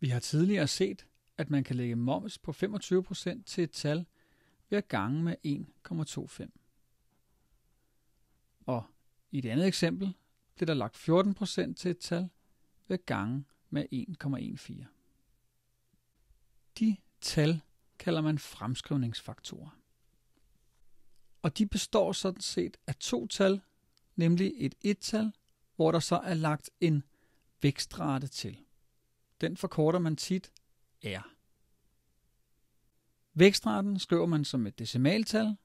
Vi har tidligere set, at man kan lægge moms på 25% til et tal ved at gange med 1,25. Og i det andet eksempel blev der lagt 14% til et tal ved at gange med 1,14. De tal kalder man fremskrivningsfaktorer. Og de består sådan set af to tal, nemlig et et-tal, hvor der så er lagt en vækstrate til den forkorter man tit R. Vækstraten skriver man som et decimaltal,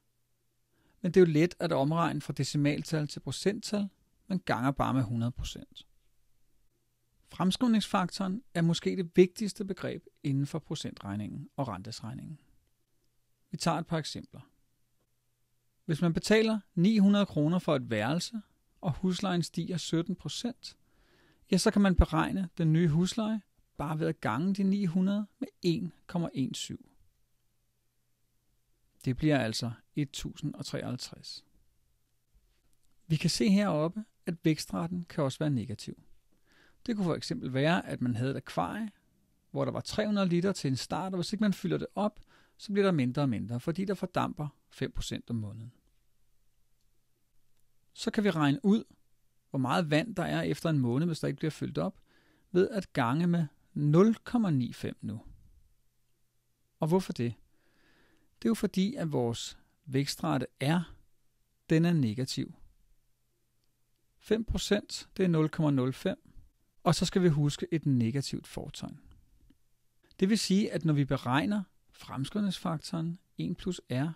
men det er jo let at omregne fra decimaltal til procenttal, man ganger bare med 100%. Fremskrivningsfaktoren er måske det vigtigste begreb inden for procentregningen og rentesregningen. Vi tager et par eksempler. Hvis man betaler 900 kroner for et værelse, og huslejen stiger 17 ja, så kan man beregne den nye husleje bare ved at gange de 900 med 1,17. Det bliver altså 1053. Vi kan se heroppe, at vækstraten kan også være negativ. Det kunne for eksempel være, at man havde et akvarie, hvor der var 300 liter til en start, og hvis ikke man fylder det op, så bliver der mindre og mindre, fordi der fordamper 5% om måneden. Så kan vi regne ud, hvor meget vand der er efter en måned, hvis der ikke bliver fyldt op, ved at gange med 0,95 nu. Og hvorfor det? Det er jo fordi, at vores vækstrate R, den er negativ. 5% det er 0,05, og så skal vi huske et negativt fortegn. Det vil sige, at når vi beregner fremskrivningsfaktoren 1 plus R,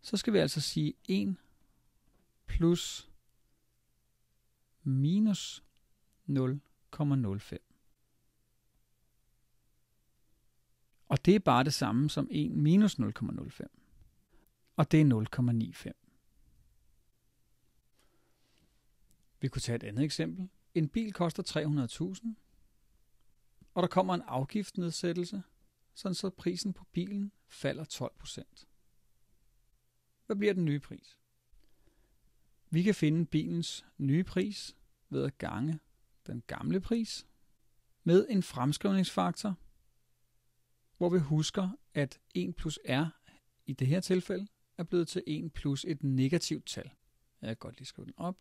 så skal vi altså sige 1 plus minus 0,05. Og det er bare det samme som 1 minus 0,05. Og det er 0,95. Vi kunne tage et andet eksempel. En bil koster 300.000, og der kommer en afgiftsnedsættelse, sådan så prisen på bilen falder 12 Hvad bliver den nye pris? Vi kan finde bilens nye pris ved at gange den gamle pris med en fremskrivningsfaktor hvor vi husker, at 1 plus r i det her tilfælde er blevet til 1 plus et negativt tal. Jeg kan godt lige skrive den op.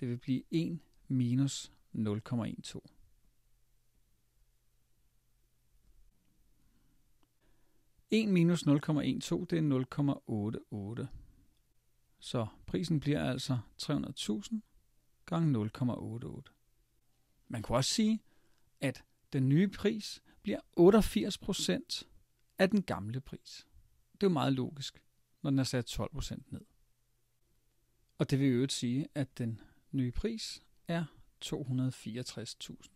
Det vil blive 1 minus 0,12. En minus 0,12, det er 0,88. Så prisen bliver altså 300.000 gange 0,88. Man kunne også sige, at den nye pris bliver 88 procent af den gamle pris. Det er jo meget logisk, når den er sat 12 procent ned. Og det vil jo sige, at den nye pris er 264.000.